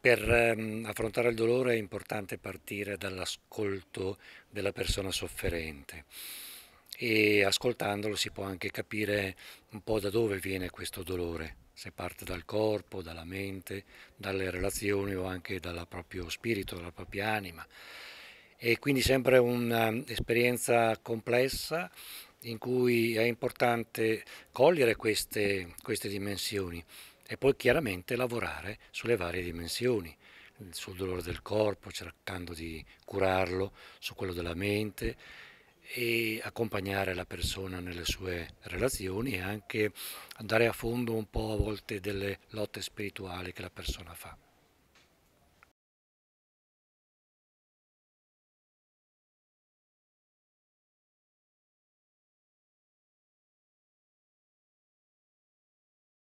Per ehm, affrontare il dolore è importante partire dall'ascolto della persona sofferente e ascoltandolo si può anche capire un po' da dove viene questo dolore, se parte dal corpo, dalla mente, dalle relazioni o anche dal proprio spirito, dalla propria anima. E quindi sempre un'esperienza complessa in cui è importante cogliere queste, queste dimensioni e poi chiaramente lavorare sulle varie dimensioni, sul dolore del corpo, cercando di curarlo, su quello della mente e accompagnare la persona nelle sue relazioni e anche andare a fondo un po' a volte delle lotte spirituali che la persona fa.